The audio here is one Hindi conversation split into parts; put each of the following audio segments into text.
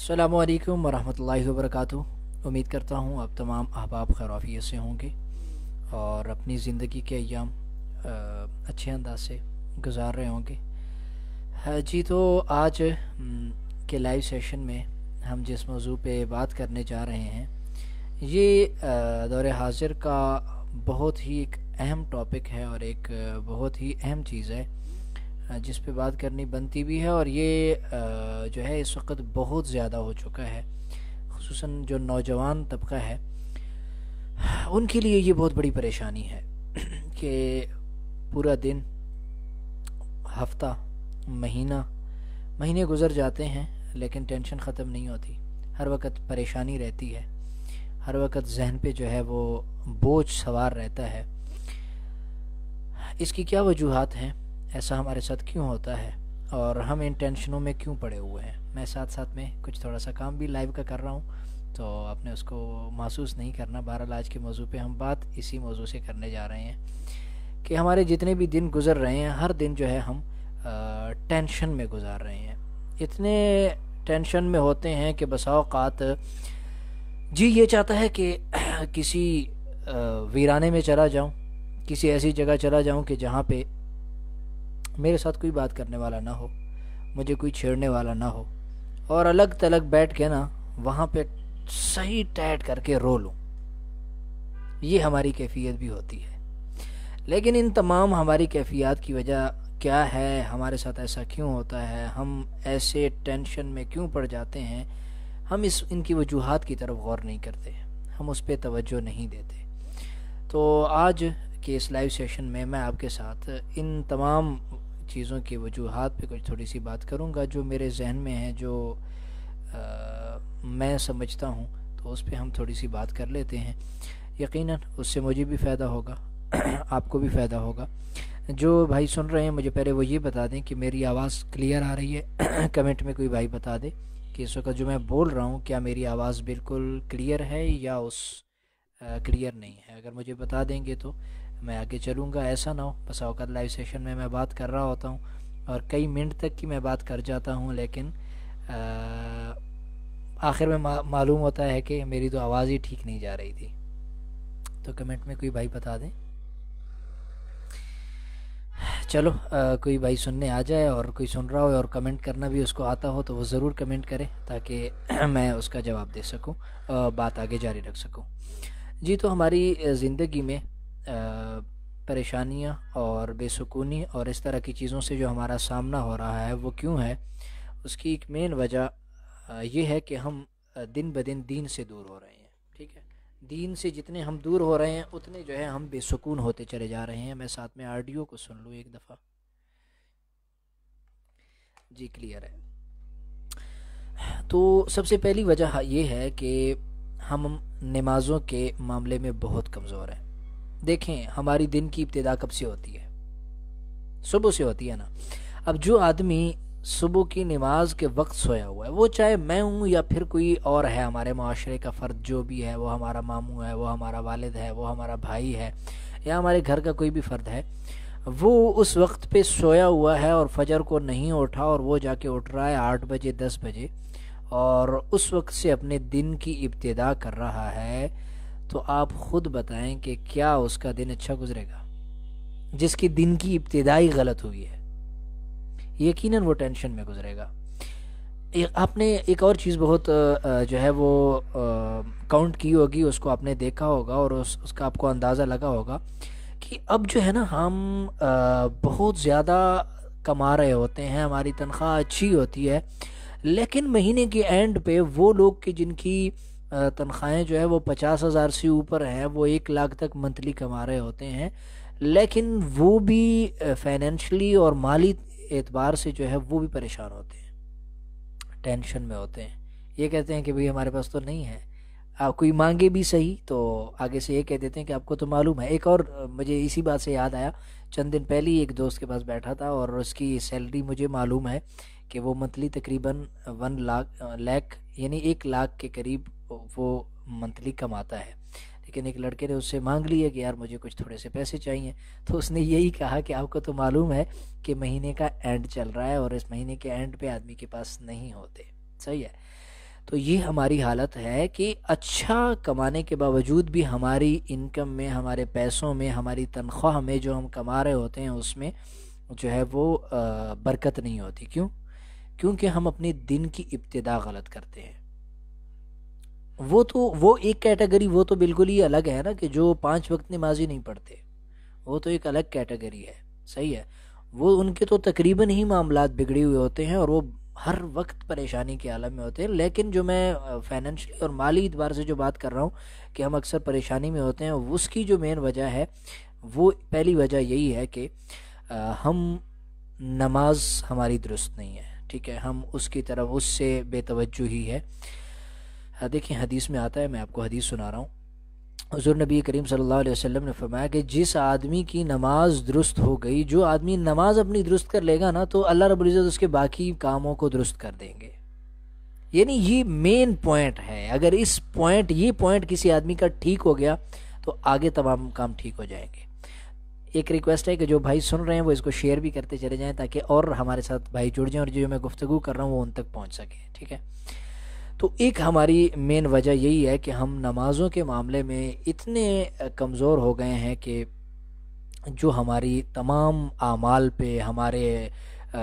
अल्लाम वरहमल वरक़ उम्मीद करता हूँ आप तमाम अहबाब खराफ़ियत से होंगे और अपनी ज़िंदगी के अयाम अच्छे अंदाज से गुजार रहे होंगे जी तो आज के लाइव सेशन में हम जिस मौजू पे बात करने जा रहे हैं ये दौर हाजिर का बहुत ही एक अहम टॉपिक है और एक बहुत ही अहम चीज़ है जिस पे बात करनी बनती भी है और ये जो है इस वक्त बहुत ज़्यादा हो चुका है खूस जो नौजवान तबका है उनके लिए ये बहुत बड़ी परेशानी है कि पूरा दिन हफ्ता महीना महीने गुजर जाते हैं लेकिन टेंशन ख़त्म नहीं होती हर वक्त परेशानी रहती है हर वक्त जहन पे जो है वो बोझ सवार रहता है इसकी क्या वजूहत हैं ऐसा हमारे साथ क्यों होता है और हम इन टेंशनों में क्यों पड़े हुए हैं मैं साथ साथ में कुछ थोड़ा सा काम भी लाइव का कर रहा हूँ तो आपने उसको महसूस नहीं करना बहरहाल आज के मौजू पे हम बात इसी मौजू से करने जा रहे हैं कि हमारे जितने भी दिन गुजर रहे हैं हर दिन जो है हम टेंशन में गुजार रहे हैं इतने टेंशन में होते हैं कि अवकात जी ये चाहता है कि किसी वीराने में चला जाऊं किसी ऐसी जगह चला जाऊं कि जहाँ पे मेरे साथ कोई बात करने वाला ना हो मुझे कोई छेड़ने वाला ना हो और अलग तलग बैठ के ना वहाँ पे सही टैट करके रो लूँ ये हमारी कैफियत भी होती है लेकिन इन तमाम हमारी कैफियत की वजह क्या है हमारे साथ ऐसा क्यों होता है हम ऐसे टेंशन में क्यों पड़ जाते हैं हम इस इनकी वजूहत की तरफ गौर नहीं करते हम उस पर तोज्जो नहीं देते तो आज के इस लाइव सेशन में मैं आपके साथ इन तमाम चीज़ों की वजूहत पे कुछ थोड़ी सी बात करूँगा जो मेरे जहन में है जो आ, मैं समझता हूँ तो उस पर हम थोड़ी सी बात कर लेते हैं यकीनन उससे मुझे भी फ़ायदा होगा आपको भी फ़ायदा होगा जो भाई सुन रहे हैं मुझे पहले वो ये बता दें कि मेरी आवाज़ क्लियर आ रही है कमेंट में कोई भाई बता दे कि इस वक्त जो मैं बोल रहा हूँ क्या मेरी आवाज़ बिल्कुल क्लियर है या उस क्लियर नहीं है अगर मुझे बता देंगे तो मैं आगे चलूँगा ऐसा ना हो बस अवकात लाइव सेशन में मैं बात कर रहा होता हूँ और कई मिनट तक की मैं बात कर जाता हूँ लेकिन आखिर में मा, मालूम होता है कि मेरी तो आवाज़ ही ठीक नहीं जा रही थी तो कमेंट में कोई भाई बता दें चलो आ, कोई भाई सुनने आ जाए और कोई सुन रहा हो और कमेंट करना भी उसको आता हो तो वो ज़रूर कमेंट करे ताकि मैं उसका जवाब दे सकूं बात आगे जारी रख सकूं जी तो हमारी ज़िंदगी में परेशानियाँ और बेसकूनी और इस तरह की चीज़ों से जो हमारा सामना हो रहा है वो क्यों है उसकी एक मेन वजह यह है कि हम दिन ब दिन दीन से दूर हो रहे हैं ठीक है दीन से जितने हम दूर हो रहे हैं उतने जो है हम बेसकून होते चले जा रहे हैं मैं साथ में आडियो को सुन लूँ एक दफ़ा जी क्लियर है तो सबसे पहली वजह ये है कि हम नमाज़ों के मामले में बहुत कमज़ोर हैं देखें हमारी दिन की इब्तदा कब से होती है सुबह से होती है ना अब जो आदमी सुबह की नमाज के वक्त सोया हुआ है वो चाहे मैं हूँ या फिर कोई और है हमारे माशरे का फ़र्द जो भी है वो हमारा मामू है वो हमारा वालद है वो हमारा भाई है या हमारे घर का कोई भी फ़र्द है वो उस वक्त पे सोया हुआ है और फजर को नहीं उठा और वो जाके उठ रहा है आठ बजे दस बजे और उस वक्त से अपने दिन की इब्तदा कर रहा है तो आप खुद बताएं कि क्या उसका दिन अच्छा गुजरेगा जिसके दिन की इब्तदाई गलत हुई है यकीनन वो टेंशन में गुजरेगा आपने एक और चीज़ बहुत जो है वो काउंट की होगी उसको आपने देखा होगा और उस उसका आपको अंदाज़ा लगा होगा कि अब जो है ना हम बहुत ज़्यादा कमा रहे होते हैं हमारी तनख्वाह अच्छी होती है लेकिन महीने के एंड पे वो लोग कि जिनकी तनख्वाहें जो है वो पचास हज़ार से ऊपर हैं वो एक लाख तक मंथली कमा रहे होते हैं लेकिन वो भी फाइनेंशली और माली एतबार से जो है वो भी परेशान होते हैं टेंशन में होते हैं ये कहते हैं कि भाई हमारे पास तो नहीं है आप कोई मांगे भी सही तो आगे से ये कह देते हैं कि आपको तो मालूम है एक और मुझे इसी बात से याद आया चंद दिन पहले ही एक दोस्त के पास बैठा था और उसकी सैलरी मुझे मालूम है कि वो मंथली तकरीबन वन लाख लैख यानी एक लाख के करीब वो मंथली कमाता है लेकिन एक लड़के ने उससे मांग लिया कि यार मुझे कुछ थोड़े से पैसे चाहिए तो उसने यही कहा कि आपको तो मालूम है कि महीने का एंड चल रहा है और इस महीने के एंड पे आदमी के पास नहीं होते सही है तो ये हमारी हालत है कि अच्छा कमाने के बावजूद भी हमारी इनकम में हमारे पैसों में हमारी तनख्वाह में जो हम कमा रहे होते हैं उसमें जो है वो बरकत नहीं होती क्यों क्योंकि हम अपने दिन की इब्तदा गलत करते हैं वो तो वो एक कैटेगरी वो तो बिल्कुल ही अलग है ना कि जो पांच वक्त नमाजी नहीं पढ़ते वो तो एक अलग कैटेगरी है सही है वो उनके तो तकरीबन ही मामला बिगड़े हुए होते हैं और वो हर वक्त परेशानी के आलम में होते हैं लेकिन जो मैं फाइनेंशली और माली एतबार से जो बात कर रहा हूँ कि हम अक्सर परेशानी में होते हैं उसकी जो मेन वजह है वो पहली वजह यही है कि हम नमाज हमारी दुरुस्त नहीं है ठीक है हम उसकी तरफ उससे बेतवजू ही है हाँ, देखिए हदीस में आता है मैं आपको हदीस सुना रहा हूँ हजूर नबी करीम सल्लल्लाहु अलैहि वसल्लम ने फरमाया कि जिस आदमी की नमाज दुरुस्त हो गई जो आदमी नमाज अपनी दुरुस्त कर लेगा ना तो अल्लाह इज़्ज़त उसके बाकी कामों को दुरुस्त कर देंगे यानी ये मेन पॉइंट है अगर इस पॉइंट ये पॉइंट किसी आदमी का ठीक हो गया तो आगे तमाम काम ठीक हो जाएंगे एक रिक्वेस्ट है कि जो भाई सुन रहे हैं वो इसको शेयर भी करते चले जाएँ ताकि और हमारे साथ भाई जुड़ जाएँ और जो मैं गुफ्तु कर रहा हूँ वो उन तक पहुँच सके ठीक है तो एक हमारी मेन वजह यही है कि हम नमाज़ों के मामले में इतने कमज़ोर हो गए हैं कि जो हमारी तमाम आमाल पे हमारे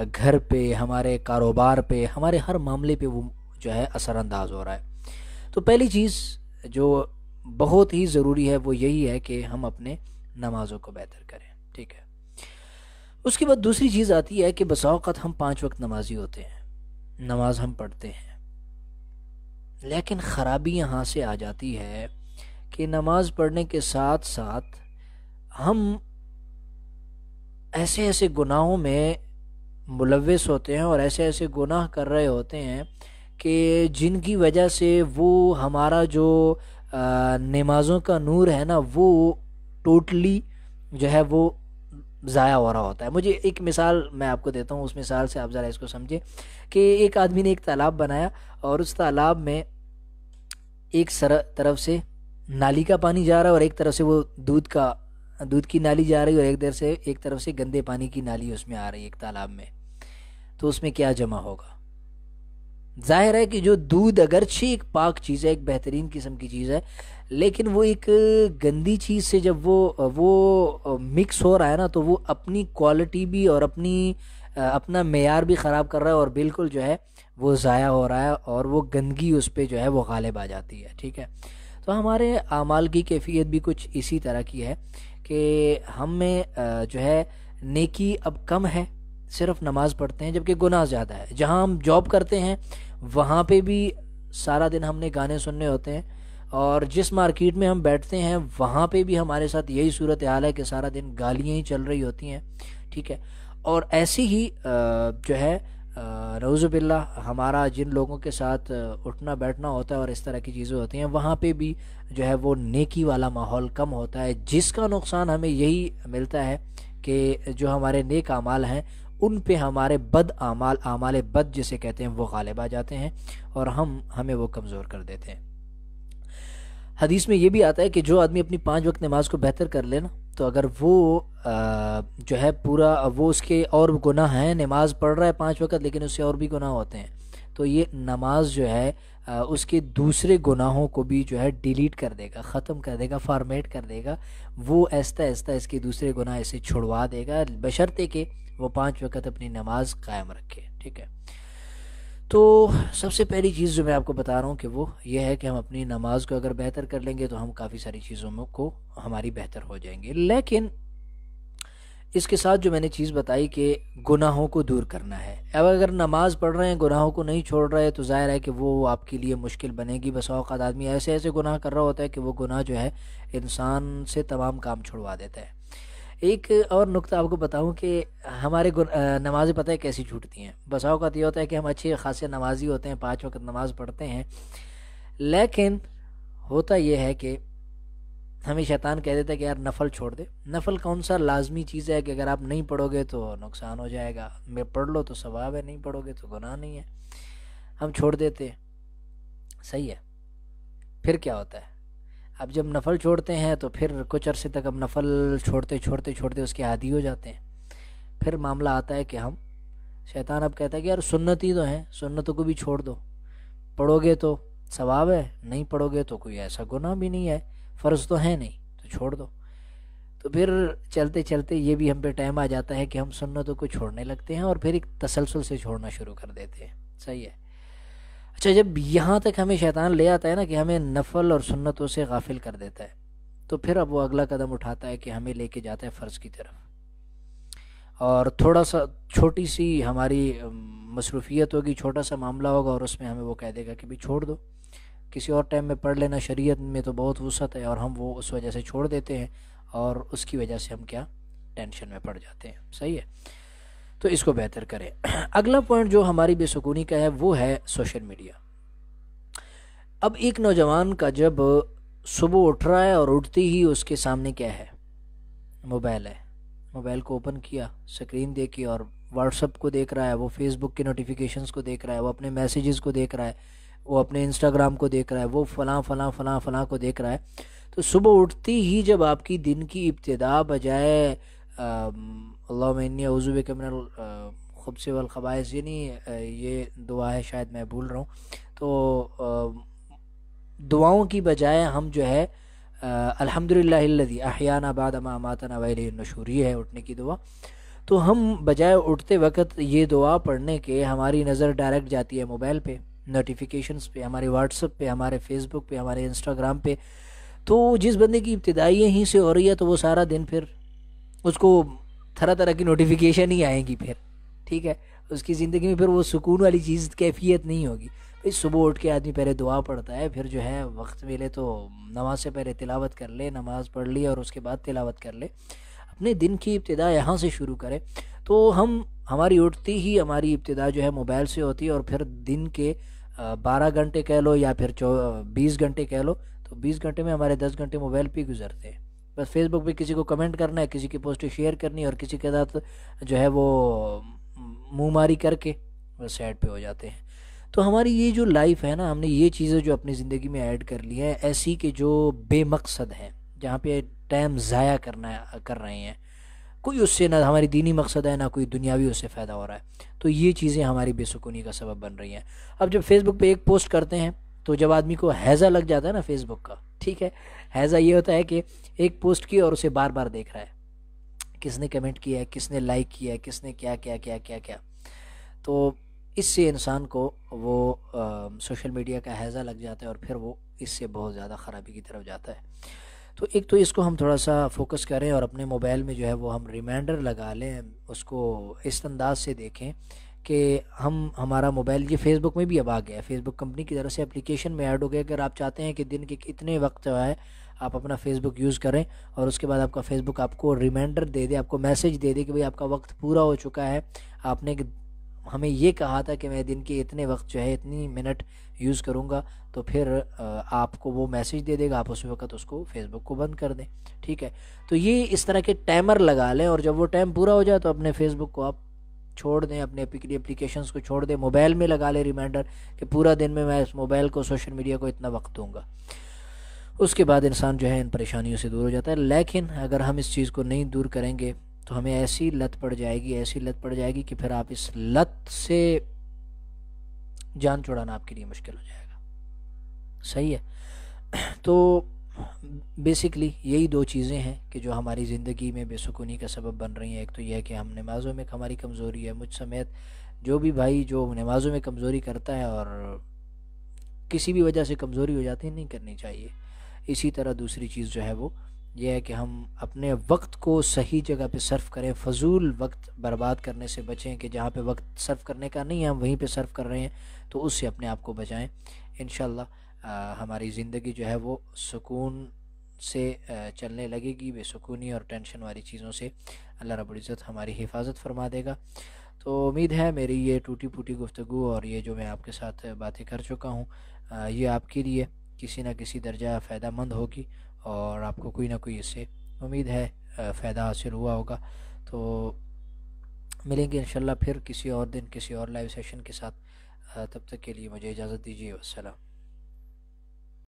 घर पे हमारे कारोबार पे हमारे हर मामले पे वो जो है असरानंदाज हो रहा है तो पहली चीज़ जो बहुत ही ज़रूरी है वो यही है कि हम अपने नमाज़ों को बेहतर करें ठीक है उसके बाद दूसरी चीज़ आती है कि बसावत हम पाँच वक्त नमाजी होते हैं नमाज हम पढ़ते हैं लेकिन ख़राबी यहाँ से आ जाती है कि नमाज़ पढ़ने के साथ साथ हम ऐसे ऐसे गुनाहों में मुलविस होते हैं और ऐसे ऐसे गुनाह कर रहे होते हैं कि जिनकी वजह से वो हमारा जो नमाज़ों का नूर है ना वो टोटली जो है वो ज़ाया हो रहा होता है मुझे एक मिसाल मैं आपको देता हूँ उस मिसाल से आप ज़रा इसको समझें कि एक आदमी ने एक तालाब बनाया और उस तालाब में एक सर तरफ से नाली का पानी जा रहा है और एक तरफ से वो दूध का दूध की नाली जा रही है और एक तरफ से एक तरफ से गंदे पानी की नाली उसमें आ रही है एक तालाब में तो उसमें क्या जमा होगा जाहिर है कि जो दूध अगरची एक पाक चीज़ है एक बेहतरीन किस्म की चीज़ है लेकिन वो एक गंदी चीज़ से जब वो वो मिक्स हो रहा है ना तो वो अपनी क्वालिटी भी और अपनी अपना मैार भी ख़राब कर रहा है और बिल्कुल जो है वो ज़ाया हो रहा है और वो गंदगी उस पर जो है वो गालिब आ जाती है ठीक है तो हमारे अमाल की कैफियत भी कुछ इसी तरह की है कि हम में जो है नेकी अब कम है सिर्फ नमाज़ पढ़ते हैं जबकि गुनाह ज़्यादा है जहाँ हम जॉब करते हैं वहाँ पे भी सारा दिन हमने गाने सुनने होते हैं और जिस मार्केट में हम बैठते हैं वहाँ पे भी हमारे साथ यही सूरत हाल है कि सारा दिन गालियाँ ही चल रही होती हैं ठीक है और ऐसी ही जो है नवज़ुबिल्ला हमारा जिन लोगों के साथ उठना बैठना होता है और इस तरह की चीज़ें होती हैं वहाँ पे भी जो है वो नेकी वाला माहौल कम होता है जिसका नुकसान हमें यही मिलता है कि जो हमारे नेक अमाल हैं उन पे हमारे बद आमाल आमाल बद जिसे कहते हैं वो गालिब आ जाते हैं और हम हमें वो कमज़ोर कर देते हैं हदीस में ये भी आता है कि जो आदमी अपनी पाँच वक्त नमाज को बेहतर कर लेना तो अगर वो आ, जो है पूरा वो उसके और गुनाह हैं नमाज पढ़ रहा है पाँच वक्त लेकिन उससे और भी गुनाह होते हैं तो ये नमाज जो है उसके दूसरे गुनाहों को भी जो है डिलीट कर देगा ख़त्म कर देगा फॉर्मेट कर देगा वो ऐसा ऐसा इसके दूसरे गुनाह इसे छुड़वा देगा बशर्ते कि वो पाँच वक्त अपनी नमाज कायम रखे ठीक है तो सबसे पहली चीज़ जो मैं आपको बता रहा हूँ कि वो ये है कि हम अपनी नमाज को अगर बेहतर कर लेंगे तो हम काफ़ी सारी चीज़ों को हमारी बेहतर हो जाएंगे लेकिन इसके साथ जो मैंने चीज़ बताई कि गुनाहों को दूर करना है अब अगर नमाज पढ़ रहे हैं गुनाहों को नहीं छोड़ रहे तो ज़ाहिर है कि वो आपके लिए मुश्किल बनेगी बस अवत आदमी ऐसे ऐसे गुनाह कर रहा होता है कि वो गुनाह जो है इंसान से तमाम काम छुड़वा देता है एक और नुक्ता आपको बताऊं कि हमारे नमाज़ें पता है कैसी छूटती हैं बसा अवकात ये होता है कि हम अच्छे खासे नमाजी होते हैं पाँच वक्त नमाज़ पढ़ते हैं लेकिन होता यह है कि हमें शैतान कह देता है कि यार नफल छोड़ दे नफल कौन सा लाजमी चीज़ है कि अगर आप नहीं पढ़ोगे तो नुकसान हो जाएगा मैं पढ़ लो तो सवाब है नहीं पढ़ोगे तो गुनाह नहीं है हम छोड़ देते हैं सही है फिर क्या होता है अब जब नफल छोड़ते हैं तो फिर कुछ अरसे तक अब नफल छोड़ते छोड़ते छोड़ते उसके आदि हो जाते हैं फिर मामला आता है कि हम शैतान अब कहता है कि यार सुन्नत ही तो हैं सुन्नतों को भी छोड़ दो पढ़ोगे तो सवाब है नहीं पढ़ोगे तो कोई ऐसा गुनाह भी नहीं है फ़र्ज़ तो है नहीं तो छोड़ दो तो फिर चलते चलते ये भी हम पे टाइम आ जाता है कि हम सुन्नतों को छोड़ने लगते हैं और फिर एक तसलसल से छोड़ना शुरू कर देते हैं सही है अच्छा जब यहाँ तक हमें शैतान ले आता है ना कि हमें नफल और सुन्नतों से गाफिल कर देता है तो फिर अब वो अगला कदम उठाता है कि हमें लेके जाता है फ़र्ज़ की तरफ और थोड़ा सा छोटी सी हमारी मसरूफियत होगी छोटा सा मामला होगा और उसमें हमें वो कह देगा कि भाई छोड़ दो किसी और टाइम में पढ़ लेना शरीयत में तो बहुत वसत है और हम वो उस वजह से छोड़ देते हैं और उसकी वजह से हम क्या टेंशन में पड़ जाते हैं सही है तो इसको बेहतर करें अगला पॉइंट जो हमारी बेसकूनी का है वो है सोशल मीडिया अब एक नौजवान का जब सुबह उठ रहा है और उठते ही उसके सामने क्या है मोबाइल है मोबाइल को ओपन किया स्क्रीन देखी और व्हाट्सअप को देख रहा है वो फेसबुक के नोटिफिकेशंस को देख रहा है वो अपने मैसेजेस को देख रहा है वो अपने इंस्टाग्राम को देख रहा है वो फ़लाँ फ़लाँ फ़लाँ फ़लाँ को देख रहा है तो सुबह उठती ही जब आपकी दिन की इब्तदा बजाय अल्लाह उज़ुब कमिन खुबसे वलखबाइस यानी ये दुआ है शायद मैं भूल रहा हूँ तो दुआओं की बजाय हम जो है अलहमदिल्लादी अहियाना बाद अमा मातना वैलनशूर ये है उठने की दुआ तो हम बजाय उठते वक्त ये दुआ पढ़ने के हमारी नज़र डायरेक्ट जाती है मोबाइल पे नोटिफिकेशंस पे हमारे व्हाट्सअप पे हमारे फेसबुक पे हमारे इंस्टाग्राम पे तो जिस बंदे की इब्तदाई यहीं से हो रही है तो वो सारा दिन फिर उसको तरह तरह की नोटिफिकेशन ही आएंगी फिर ठीक है उसकी ज़िंदगी में फिर वो सुकून वाली चीज़ कैफियत नहीं होगी भाई सुबह उठ के आदमी पहले दुआ पढ़ता है फिर जो है वक्त मिले तो नमाज से पहले तिलावत कर ले नमाज पढ़ ली और उसके बाद तिलावत कर ले अपने दिन की इब्तदा यहाँ से शुरू करें तो हम हमारी उठती ही हमारी इब्तदा जो है मोबाइल से होती है और फिर दिन के बारह घंटे कह लो या फिर चौ बीस घंटे कह लो तो बीस घंटे में हमारे दस घंटे मोबाइल पे गुजरते हैं बस फेसबुक पे किसी को कमेंट करना है किसी की पोस्ट शेयर करनी है और किसी के साथ जो है वो मुँह मारी करके बस सैड पे हो जाते हैं तो हमारी ये जो लाइफ है ना हमने ये चीज़ें जो अपनी ज़िंदगी में ऐड कर ली हैं ऐसी कि जो बेमकसद हैं जहाँ पे टाइम ज़ाया करना कर रहे हैं कोई उससे ना हमारी दीनी मकसद है ना कोई दुनियावी उससे फ़ायदा हो रहा है तो ये चीज़ें हमारी बेसुकूनी का सबब बन रही हैं अब जब फेसबुक पे एक पोस्ट करते हैं तो जब आदमी को हैज़ा लग जाता है ना फेसबुक का ठीक है हैज़ा ये होता है कि एक पोस्ट की और उसे बार बार देख रहा है किसने कमेंट किया है किसने लाइक किया है किसने क्या क्या क्या क्या क्या तो इससे इंसान को वो सोशल मीडिया का हैज़ा लग जाता है और फिर वो इससे बहुत ज़्यादा ख़राबी की तरफ जाता है तो एक तो इसको हम थोड़ा सा फोकस करें और अपने मोबाइल में जो है वो हम रिमाइंडर लगा लें उसको इस अंदाज से देखें कि हम हमारा मोबाइल ये फेसबुक में भी अब आ गया है फेसबुक कंपनी की तरफ से एप्लीकेशन में ऐड हो गया अगर आप चाहते हैं कि दिन के कितने वक्त जो है आप अपना फेसबुक यूज़ करें और उसके बाद आपका फेसबुक आपको रिमाइंडर दे दे आपको मैसेज दे दे कि भाई आपका वक्त पूरा हो चुका है आपने हमें ये कहा था कि मैं दिन के इतने वक्त जो है इतनी मिनट यूज़ करूँगा तो फिर आपको वो मैसेज दे देगा आप उस वक्त उसको फेसबुक को बंद कर दें ठीक है तो ये इस तरह के टाइमर लगा लें और जब वो टाइम पूरा हो जाए तो अपने फेसबुक को आप छोड़ दें अपने एप्लीकेशन को छोड़ दें मोबाइल में लगा लें रिमाइंडर कि पूरा दिन में मैं इस मोबाइल को सोशल मीडिया को इतना वक्त दूँगा उसके बाद इंसान जो है इन परेशानियों से दूर हो जाता है लेकिन अगर हम इस चीज़ को नहीं दूर करेंगे तो हमें ऐसी लत पड़ जाएगी ऐसी लत पड़ जाएगी कि फिर आप इस लत से जान छुड़ाना आपके लिए मुश्किल हो जाएगा सही है तो बेसिकली यही दो चीज़ें हैं कि जो हमारी ज़िंदगी में बेसकूनी का सबब बन रही हैं एक तो यह है कि हम नमाज़ों में हमारी कमज़ोरी है मुझ समेत जो भी भाई जो नमाज़ों में कमज़ोरी करता है और किसी भी वजह से कमज़ोरी हो जाती है नहीं करनी चाहिए इसी तरह दूसरी चीज़ जो है वो यह है कि हम अपने वक्त को सही जगह पे सर्फ़ करें फजूल वक्त बर्बाद करने से बचें कि जहाँ पे वक्त सर्व करने का नहीं है हम वहीं पे सर्व कर रहे हैं तो उससे अपने आप को बचाएं इन हमारी ज़िंदगी जो है वो सुकून से चलने लगेगी बेसकूनी और टेंशन वाली चीज़ों से अल्लाह रबुज़त हमारी हिफाजत फरमा देगा तो उम्मीद है मेरी ये टूटी फूटी गुफ्तु और ये जो मैं आपके साथ बातें कर चुका हूँ ये आपके लिए किसी न किसी दर्जा फ़ायदा मंद होगी और आपको कोई ना कोई इससे उम्मीद है फ़ायदा हासिल हुआ होगा तो मिलेंगे इन फिर किसी और दिन किसी और लाइव सेशन के साथ तब तक के लिए मुझे इजाज़त दीजिए वसलम